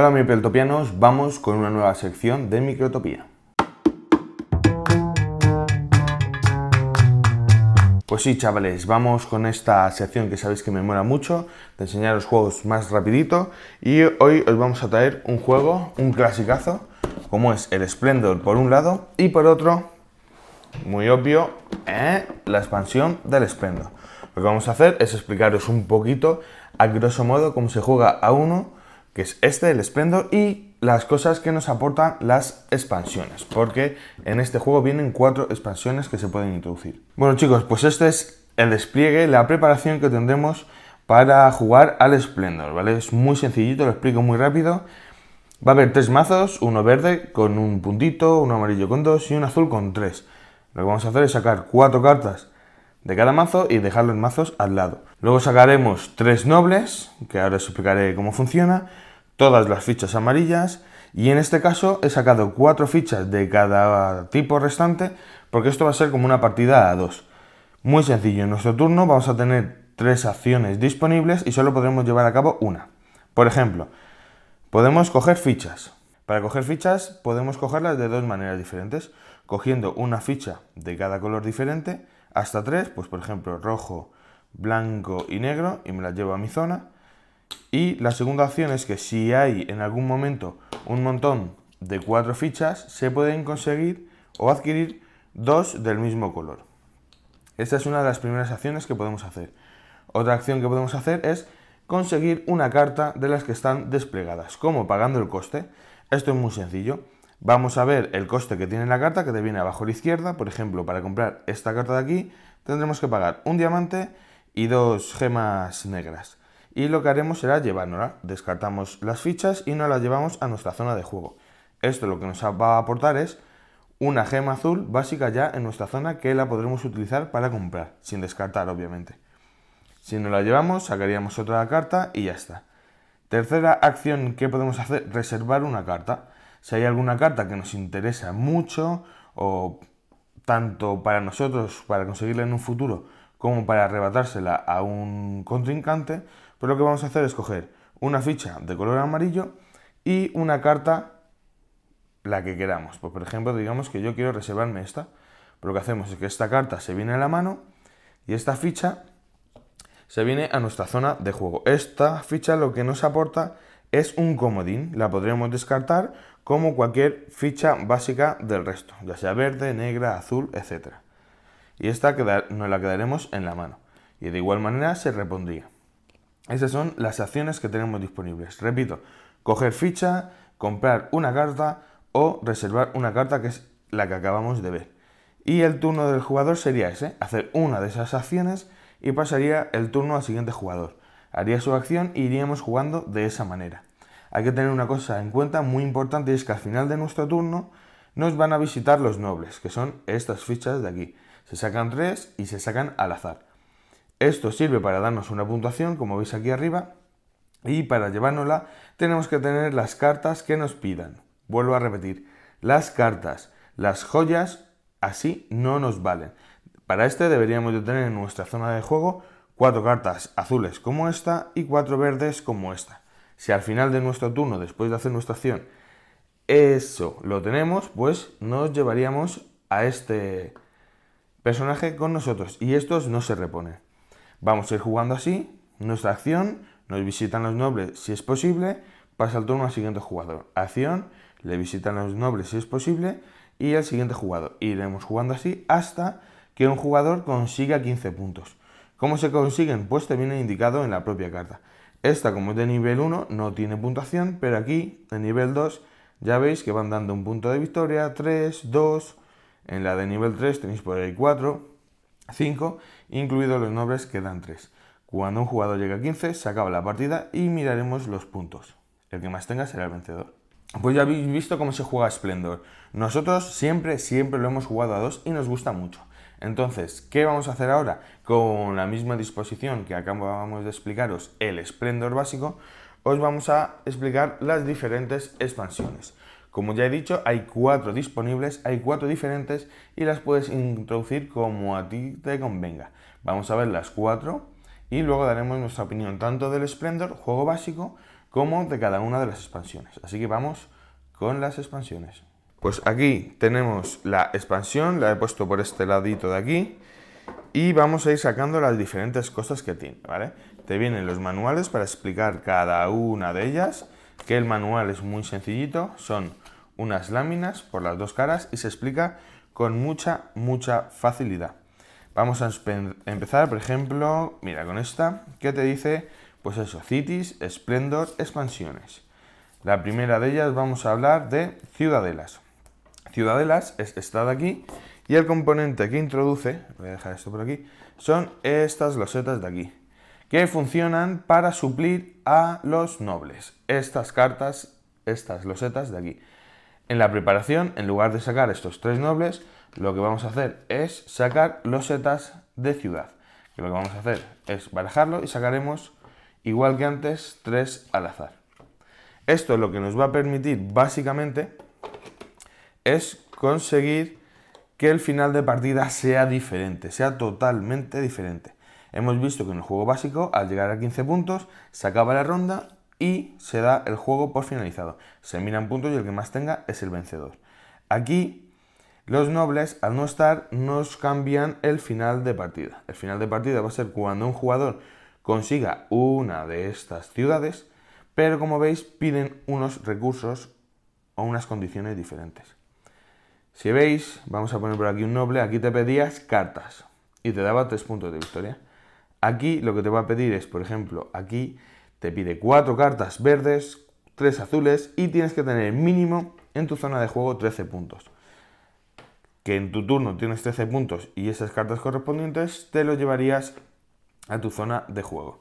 Hola microtopianos, vamos con una nueva sección de Microtopía. Pues sí, chavales, vamos con esta sección que sabéis que me mola mucho, de enseñaros juegos más rapidito. Y hoy os vamos a traer un juego, un clasicazo, como es el Splendor por un lado y por otro, muy obvio, ¿eh? la expansión del Splendor. Lo que vamos a hacer es explicaros un poquito, a grosso modo, cómo se juega a uno que es este, el Splendor, y las cosas que nos aportan las expansiones, porque en este juego vienen cuatro expansiones que se pueden introducir. Bueno chicos, pues este es el despliegue, la preparación que tendremos para jugar al Splendor, ¿vale? Es muy sencillito, lo explico muy rápido. Va a haber tres mazos, uno verde con un puntito, uno amarillo con dos y un azul con tres. Lo que vamos a hacer es sacar cuatro cartas de cada mazo y dejar los mazos al lado. Luego sacaremos tres nobles, que ahora os explicaré cómo funciona todas las fichas amarillas y en este caso he sacado cuatro fichas de cada tipo restante porque esto va a ser como una partida a dos. Muy sencillo, en nuestro turno vamos a tener tres acciones disponibles y solo podremos llevar a cabo una. Por ejemplo, podemos coger fichas. Para coger fichas podemos cogerlas de dos maneras diferentes, cogiendo una ficha de cada color diferente, hasta tres, pues por ejemplo rojo, blanco y negro, y me las llevo a mi zona, y la segunda opción es que si hay en algún momento un montón de cuatro fichas, se pueden conseguir o adquirir dos del mismo color. Esta es una de las primeras acciones que podemos hacer. Otra acción que podemos hacer es conseguir una carta de las que están desplegadas. ¿Cómo? Pagando el coste. Esto es muy sencillo. Vamos a ver el coste que tiene la carta que te viene abajo a la izquierda. Por ejemplo, para comprar esta carta de aquí tendremos que pagar un diamante y dos gemas negras y lo que haremos será llevárnosla. Descartamos las fichas y nos las llevamos a nuestra zona de juego. Esto lo que nos va a aportar es una gema azul básica ya en nuestra zona que la podremos utilizar para comprar, sin descartar obviamente. Si no la llevamos, sacaríamos otra carta y ya está. Tercera acción que podemos hacer, reservar una carta. Si hay alguna carta que nos interesa mucho o tanto para nosotros, para conseguirla en un futuro, como para arrebatársela a un contrincante, pues lo que vamos a hacer es coger una ficha de color amarillo y una carta, la que queramos. Pues, por ejemplo, digamos que yo quiero reservarme esta. Pues lo que hacemos es que esta carta se viene a la mano y esta ficha se viene a nuestra zona de juego. Esta ficha lo que nos aporta es un comodín. La podríamos descartar como cualquier ficha básica del resto, ya sea verde, negra, azul, etc. Y esta nos la quedaremos en la mano. Y de igual manera se repondría. Esas son las acciones que tenemos disponibles. Repito, coger ficha, comprar una carta o reservar una carta que es la que acabamos de ver. Y el turno del jugador sería ese, hacer una de esas acciones y pasaría el turno al siguiente jugador. Haría su acción y e iríamos jugando de esa manera. Hay que tener una cosa en cuenta muy importante y es que al final de nuestro turno nos van a visitar los nobles, que son estas fichas de aquí. Se sacan tres y se sacan al azar. Esto sirve para darnos una puntuación, como veis aquí arriba, y para llevárnosla tenemos que tener las cartas que nos pidan. Vuelvo a repetir, las cartas, las joyas, así no nos valen. Para este deberíamos de tener en nuestra zona de juego cuatro cartas azules como esta y cuatro verdes como esta. Si al final de nuestro turno, después de hacer nuestra acción, eso lo tenemos, pues nos llevaríamos a este personaje con nosotros y estos no se reponen. Vamos a ir jugando así, nuestra acción, nos visitan los nobles si es posible, pasa el turno al siguiente jugador. Acción, le visitan los nobles si es posible y al siguiente jugador. Iremos jugando así hasta que un jugador consiga 15 puntos. ¿Cómo se consiguen? Pues te viene indicado en la propia carta. Esta, como es de nivel 1, no tiene puntuación, pero aquí, en nivel 2, ya veis que van dando un punto de victoria, 3, 2, en la de nivel 3 tenéis por ahí 4, 5, incluidos los nobles quedan 3. Cuando un jugador llega a 15, se acaba la partida y miraremos los puntos. El que más tenga será el vencedor. Pues ya habéis visto cómo se juega Splendor. Nosotros siempre, siempre lo hemos jugado a dos y nos gusta mucho. Entonces, ¿qué vamos a hacer ahora? Con la misma disposición que acabamos de explicaros, el Splendor básico, os vamos a explicar las diferentes expansiones. Como ya he dicho, hay cuatro disponibles, hay cuatro diferentes y las puedes introducir como a ti te convenga. Vamos a ver las cuatro y luego daremos nuestra opinión tanto del Splendor, juego básico, como de cada una de las expansiones. Así que vamos con las expansiones. Pues aquí tenemos la expansión, la he puesto por este ladito de aquí y vamos a ir sacando las diferentes cosas que tiene, ¿vale? Te vienen los manuales para explicar cada una de ellas, que el manual es muy sencillito, son unas láminas por las dos caras y se explica con mucha, mucha facilidad. Vamos a empezar, por ejemplo, mira con esta, que te dice, pues eso, cities, esplendor, expansiones. La primera de ellas vamos a hablar de ciudadelas. Ciudadelas es esta de aquí y el componente que introduce, voy a dejar esto por aquí, son estas losetas de aquí, que funcionan para suplir a los nobles. Estas cartas, estas losetas de aquí. En la preparación, en lugar de sacar estos tres nobles, lo que vamos a hacer es sacar los setas de ciudad. lo que vamos a hacer es barajarlo y sacaremos, igual que antes, tres al azar. Esto lo que nos va a permitir, básicamente, es conseguir que el final de partida sea diferente, sea totalmente diferente. Hemos visto que en el juego básico, al llegar a 15 puntos, se acaba la ronda y se da el juego por finalizado. Se miran puntos y el que más tenga es el vencedor. Aquí los nobles, al no estar, nos cambian el final de partida. El final de partida va a ser cuando un jugador consiga una de estas ciudades, pero como veis piden unos recursos o unas condiciones diferentes. Si veis, vamos a poner por aquí un noble, aquí te pedías cartas y te daba tres puntos de victoria. Aquí lo que te va a pedir es, por ejemplo, aquí te pide 4 cartas verdes, 3 azules y tienes que tener mínimo en tu zona de juego 13 puntos. Que en tu turno tienes 13 puntos y esas cartas correspondientes te lo llevarías a tu zona de juego.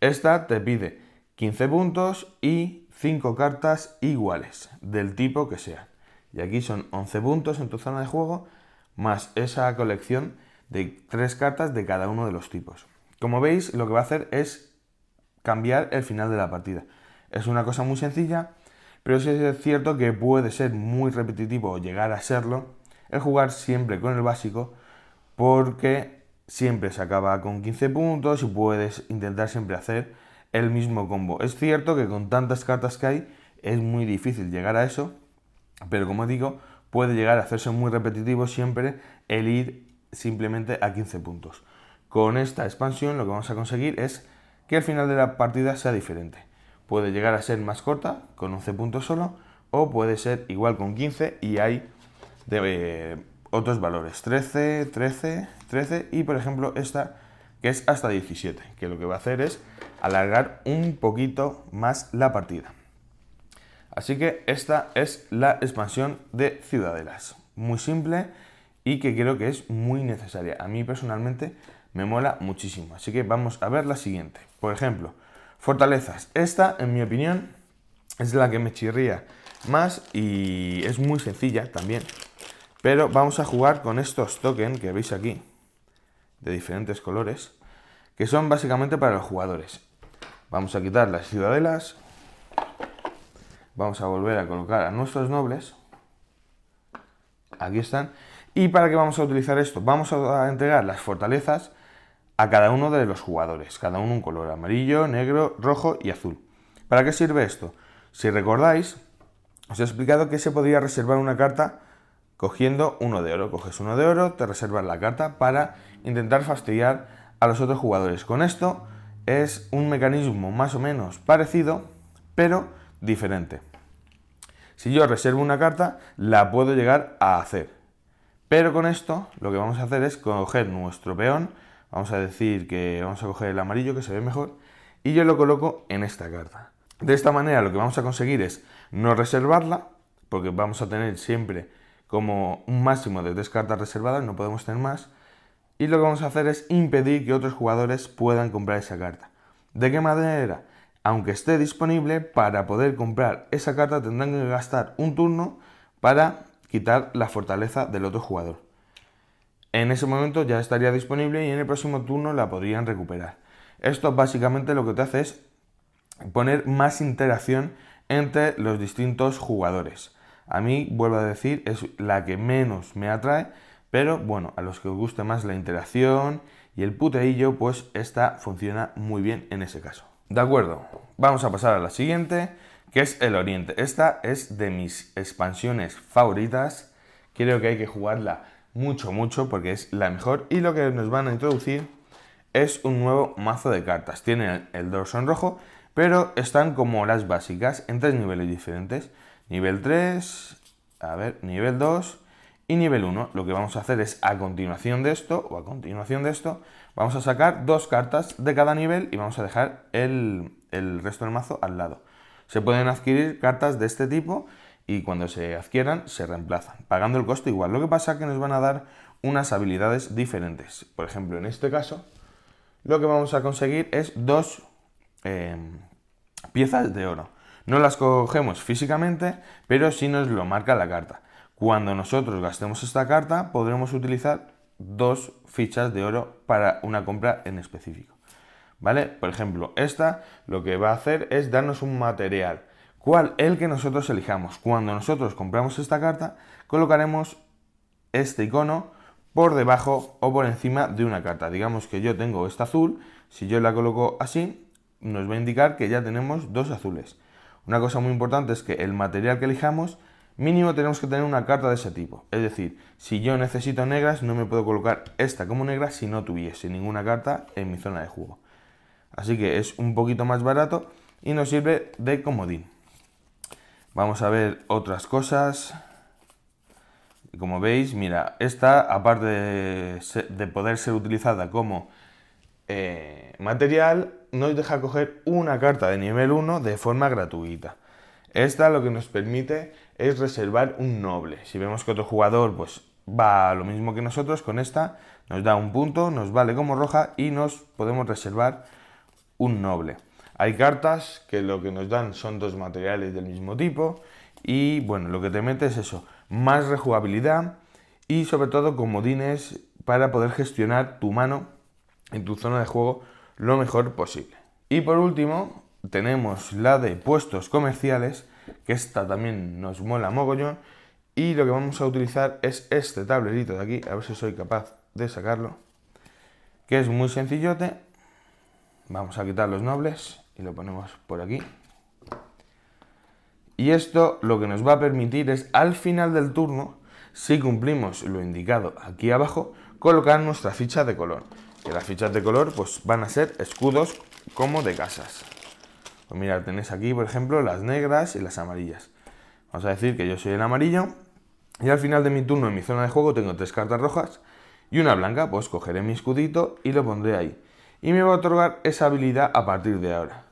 Esta te pide 15 puntos y 5 cartas iguales, del tipo que sea. Y aquí son 11 puntos en tu zona de juego, más esa colección de 3 cartas de cada uno de los tipos. Como veis, lo que va a hacer es cambiar el final de la partida. Es una cosa muy sencilla, pero sí es cierto que puede ser muy repetitivo llegar a serlo el jugar siempre con el básico, porque siempre se acaba con 15 puntos y puedes intentar siempre hacer el mismo combo. Es cierto que con tantas cartas que hay es muy difícil llegar a eso, pero como digo, puede llegar a hacerse muy repetitivo siempre el ir simplemente a 15 puntos. Con esta expansión lo que vamos a conseguir es que el final de la partida sea diferente. Puede llegar a ser más corta, con 11 puntos solo, o puede ser igual con 15 y hay eh, otros valores, 13, 13, 13 y por ejemplo esta que es hasta 17, que lo que va a hacer es alargar un poquito más la partida. Así que esta es la expansión de Ciudadelas, muy simple y que creo que es muy necesaria. A mí personalmente me mola muchísimo. Así que vamos a ver la siguiente. Por ejemplo, fortalezas. Esta, en mi opinión, es la que me chirría más y es muy sencilla también. Pero vamos a jugar con estos tokens que veis aquí, de diferentes colores, que son básicamente para los jugadores. Vamos a quitar las ciudadelas. Vamos a volver a colocar a nuestros nobles. Aquí están. ¿Y para qué vamos a utilizar esto? Vamos a entregar las fortalezas a cada uno de los jugadores, cada uno un color amarillo, negro, rojo y azul. ¿Para qué sirve esto? Si recordáis, os he explicado que se podría reservar una carta cogiendo uno de oro. Coges uno de oro, te reservas la carta para intentar fastidiar a los otros jugadores. Con esto es un mecanismo más o menos parecido, pero diferente. Si yo reservo una carta, la puedo llegar a hacer. Pero con esto lo que vamos a hacer es coger nuestro peón, Vamos a decir que vamos a coger el amarillo que se ve mejor y yo lo coloco en esta carta. De esta manera lo que vamos a conseguir es no reservarla, porque vamos a tener siempre como un máximo de tres cartas reservadas, no podemos tener más. Y lo que vamos a hacer es impedir que otros jugadores puedan comprar esa carta. ¿De qué manera? Aunque esté disponible, para poder comprar esa carta tendrán que gastar un turno para quitar la fortaleza del otro jugador en ese momento ya estaría disponible y en el próximo turno la podrían recuperar. Esto básicamente lo que te hace es poner más interacción entre los distintos jugadores. A mí, vuelvo a decir, es la que menos me atrae, pero bueno, a los que os guste más la interacción y el puteillo, pues esta funciona muy bien en ese caso. De acuerdo, vamos a pasar a la siguiente, que es el Oriente. Esta es de mis expansiones favoritas. Creo que hay que jugarla mucho, mucho, porque es la mejor. Y lo que nos van a introducir es un nuevo mazo de cartas. tiene el dorso en rojo, pero están como las básicas en tres niveles diferentes. Nivel 3, a ver, nivel 2 y nivel 1. Lo que vamos a hacer es a continuación de esto, o a continuación de esto, vamos a sacar dos cartas de cada nivel y vamos a dejar el, el resto del mazo al lado. Se pueden adquirir cartas de este tipo y cuando se adquieran se reemplazan, pagando el costo igual. Lo que pasa es que nos van a dar unas habilidades diferentes. Por ejemplo, en este caso, lo que vamos a conseguir es dos em, piezas de oro. No las cogemos físicamente, pero sí nos lo marca la carta. Cuando nosotros gastemos esta carta, podremos utilizar dos fichas de oro para una compra en específico. ¿Vale? Por ejemplo, esta lo que va a hacer es darnos un material cuál el que nosotros elijamos. Cuando nosotros compramos esta carta, colocaremos este icono por debajo o por encima de una carta. Digamos que yo tengo esta azul, si yo la coloco así, nos va a indicar que ya tenemos dos azules. Una cosa muy importante es que el material que elijamos, mínimo tenemos que tener una carta de ese tipo. Es decir, si yo necesito negras, no me puedo colocar esta como negra si no tuviese ninguna carta en mi zona de juego. Así que es un poquito más barato y nos sirve de comodín. Vamos a ver otras cosas. Como veis, mira, esta, aparte de, poder ser utilizada como eh, material, nos deja coger una carta de nivel 1 de forma gratuita. Esta lo que nos permite es reservar un noble. Si vemos que otro jugador pues, va lo mismo que nosotros, con esta nos da un punto, nos vale como roja y nos podemos reservar un noble. Hay cartas que lo que nos dan son dos materiales del mismo tipo y bueno, lo que te mete es eso, más rejugabilidad y sobre todo comodines para poder gestionar tu mano en tu zona de juego lo mejor posible. Y por último, tenemos la de puestos comerciales, que esta también nos mola mogollón. Y lo que vamos a utilizar es este tablerito de aquí, a ver si soy capaz de sacarlo. Que es muy sencillote. Vamos a quitar los nobles y lo ponemos por aquí. Y esto lo que nos va a permitir es al final del turno, si cumplimos lo indicado aquí abajo, colocar nuestra ficha de color. Que las fichas de color pues van a ser escudos como de casas. Pues mirad, tenéis aquí por ejemplo las negras y las amarillas. Vamos a decir que yo soy el amarillo y al final de mi turno en mi zona de juego tengo tres cartas rojas y una blanca, pues cogeré mi escudito y lo pondré ahí. Y me va a otorgar esa habilidad a partir de ahora.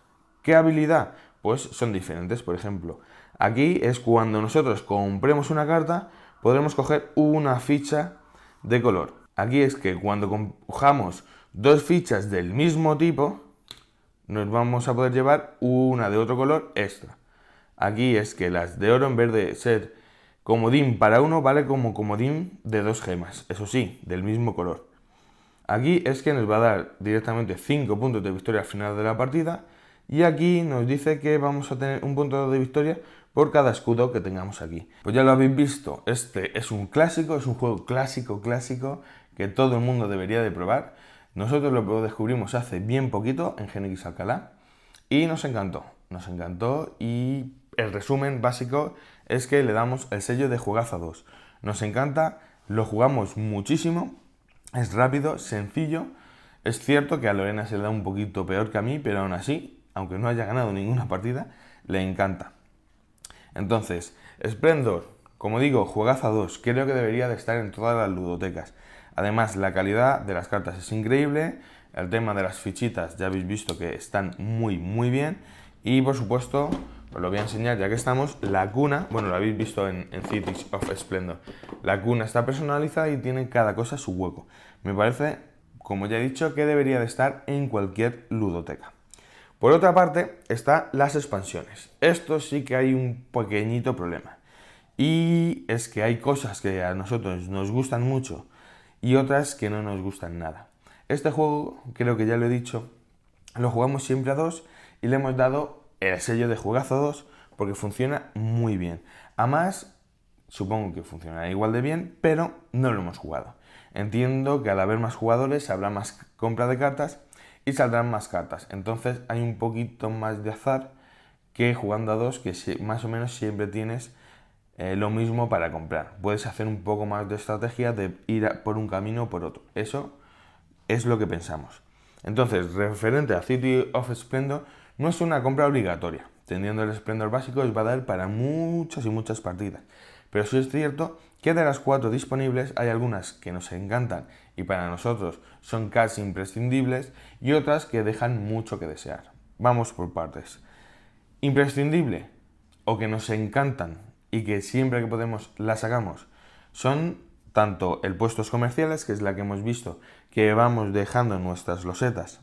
¿Qué habilidad? Pues son diferentes, por ejemplo. Aquí es cuando nosotros compremos una carta, podremos coger una ficha de color. Aquí es que cuando cojamos dos fichas del mismo tipo, nos vamos a poder llevar una de otro color extra. Aquí es que las de oro, en vez de ser comodín para uno, vale como comodín de dos gemas, eso sí, del mismo color. Aquí es que nos va a dar directamente 5 puntos de victoria al final de la partida y aquí nos dice que vamos a tener un punto de victoria por cada escudo que tengamos aquí. Pues ya lo habéis visto, este es un clásico, es un juego clásico, clásico, que todo el mundo debería de probar. Nosotros lo descubrimos hace bien poquito en Genix Alcalá y nos encantó, nos encantó y el resumen básico es que le damos el sello de jugaza 2. Nos encanta, lo jugamos muchísimo, es rápido, sencillo. Es cierto que a Lorena se le da un poquito peor que a mí, pero aún así aunque no haya ganado ninguna partida, le encanta. Entonces, Splendor, como digo, juegazo a 2, creo que debería de estar en todas las ludotecas. Además, la calidad de las cartas es increíble, el tema de las fichitas ya habéis visto que están muy muy bien y por supuesto, os lo voy a enseñar ya que estamos, la cuna, bueno lo habéis visto en Cities of Splendor, la cuna está personalizada y tiene cada cosa su hueco. Me parece, como ya he dicho, que debería de estar en cualquier ludoteca. Por otra parte, están las expansiones. Esto sí que hay un pequeñito problema. Y es que hay cosas que a nosotros nos gustan mucho y otras que no nos gustan nada. Este juego, creo que ya lo he dicho, lo jugamos siempre a dos y le hemos dado el sello de jugazo 2 porque funciona muy bien. Además, supongo que funcionará igual de bien, pero no lo hemos jugado. Entiendo que al haber más jugadores habrá más compra de cartas y saldrán más cartas. Entonces hay un poquito más de azar que jugando a dos, que más o menos siempre tienes eh, lo mismo para comprar. Puedes hacer un poco más de estrategia de ir por un camino o por otro. Eso es lo que pensamos. Entonces, referente a City of Splendor, no es una compra obligatoria. Teniendo el Splendor básico os va a dar para muchas y muchas partidas. Pero si es cierto que de las cuatro disponibles hay algunas que nos encantan y para nosotros son casi imprescindibles y otras que dejan mucho que desear. Vamos por partes. Imprescindible o que nos encantan y que siempre que podemos las hagamos son tanto el puestos comerciales, que es la que hemos visto que vamos dejando nuestras losetas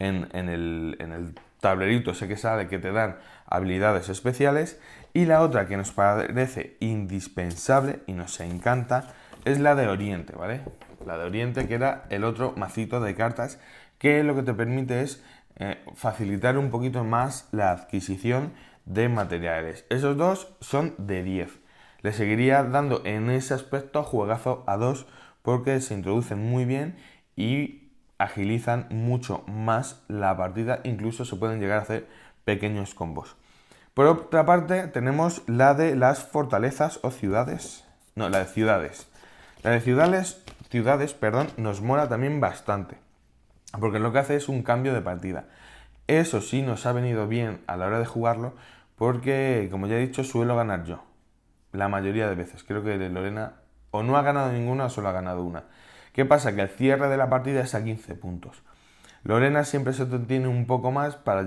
en, el, en el tablerito sé que sabe que te dan habilidades especiales y la otra que nos parece indispensable y nos encanta es la de Oriente, ¿vale? la de Oriente, que era el otro macito de cartas, que lo que te permite es eh, facilitar un poquito más la adquisición de materiales. Esos dos son de 10. Le seguiría dando en ese aspecto juegazo a 2 porque se introducen muy bien y agilizan mucho más la partida, incluso se pueden llegar a hacer pequeños combos. Por otra parte, tenemos la de las fortalezas o ciudades. No, la de ciudades. La de ciudades ciudades perdón, nos mola también bastante, porque lo que hace es un cambio de partida. Eso sí nos ha venido bien a la hora de jugarlo, porque como ya he dicho, suelo ganar yo, la mayoría de veces. Creo que Lorena o no ha ganado ninguna o solo ha ganado una. ¿Qué pasa? Que el cierre de la partida es a 15 puntos. Lorena siempre se tiene un poco más para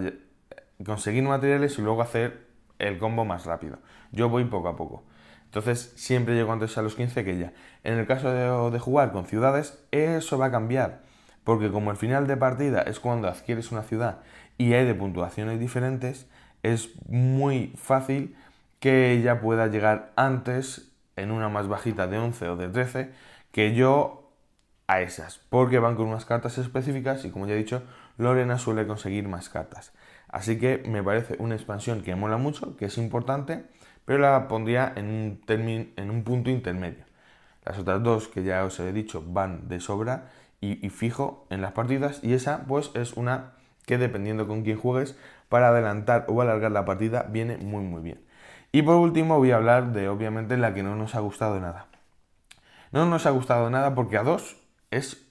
conseguir materiales y luego hacer el combo más rápido. Yo voy poco a poco. Entonces siempre llego antes a los 15 que ella. En el caso de, de jugar con ciudades, eso va a cambiar. Porque como el final de partida es cuando adquieres una ciudad y hay de puntuaciones diferentes, es muy fácil que ella pueda llegar antes en una más bajita de 11 o de 13 que yo a esas. Porque van con unas cartas específicas y como ya he dicho, Lorena suele conseguir más cartas. Así que me parece una expansión que mola mucho, que es importante pero la pondría en un, en un punto intermedio. Las otras dos que ya os he dicho van de sobra y, y fijo en las partidas y esa pues es una que dependiendo con quién juegues para adelantar o alargar la partida viene muy muy bien. Y por último voy a hablar de obviamente la que no nos ha gustado nada. No nos ha gustado nada porque a dos es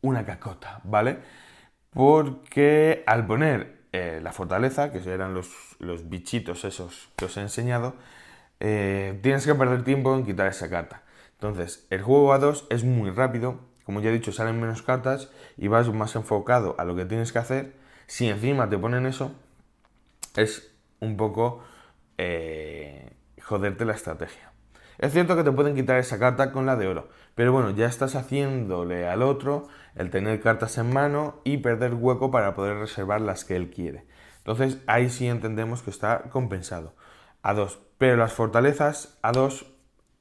una cacota, ¿vale? Porque al poner eh, la fortaleza, que eran los, bichitos esos que os he enseñado, eh, tienes que perder tiempo en quitar esa carta. Entonces, el juego a dos es muy rápido, como ya he dicho, salen menos cartas y vas más enfocado a lo que tienes que hacer. Si encima te ponen eso, es un poco eh, joderte la estrategia. Es cierto que te pueden quitar esa carta con la de oro, pero bueno, ya estás haciéndole al otro el tener cartas en mano y perder hueco para poder reservar las que él quiere. Entonces ahí sí entendemos que está compensado. A dos, Pero las fortalezas a dos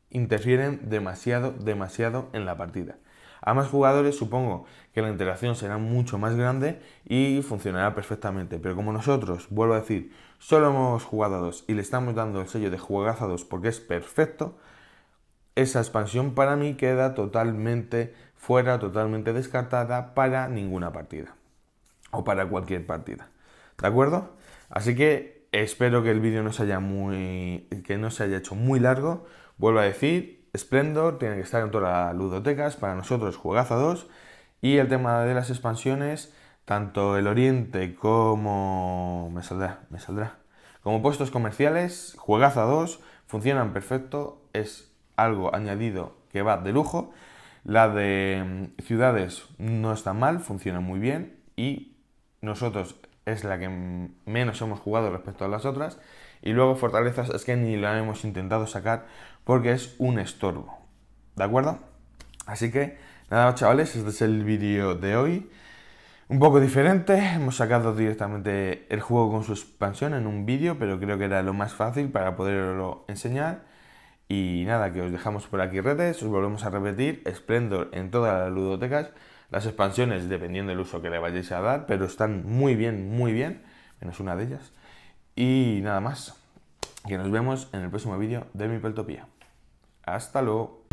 interfieren demasiado, demasiado en la partida. A más jugadores supongo que la interacción será mucho más grande y funcionará perfectamente. Pero como nosotros, vuelvo a decir, solo hemos jugado a dos y le estamos dando el sello de juegazo a dos porque es perfecto, esa expansión para mí queda totalmente fuera, totalmente descartada para ninguna partida. O para cualquier partida. ¿De acuerdo? Así que espero que el vídeo no haya muy. que no se haya hecho muy largo. Vuelvo a decir, Splendor tiene que estar en todas las ludotecas, para nosotros juegazo 2. Y el tema de las expansiones, tanto el Oriente como. me saldrá, me saldrá. Como puestos comerciales, juegazo 2, funcionan perfecto, es algo añadido que va de lujo. La de mm, ciudades no está mal, funciona muy bien y nosotros es la que menos hemos jugado respecto a las otras. Y luego fortalezas es que ni la hemos intentado sacar porque es un estorbo. ¿De acuerdo? Así que nada, chavales, este es el vídeo de hoy. Un poco diferente, hemos sacado directamente el juego con su expansión en un vídeo, pero creo que era lo más fácil para poderlo enseñar. Y nada, que os dejamos por aquí redes, os volvemos a repetir, Splendor en todas las ludotecas, las expansiones dependiendo del uso que le vayáis a dar, pero están muy bien, muy bien, menos una de ellas. Y nada más, que nos vemos en el próximo vídeo de Mi Peltopía. Hasta luego.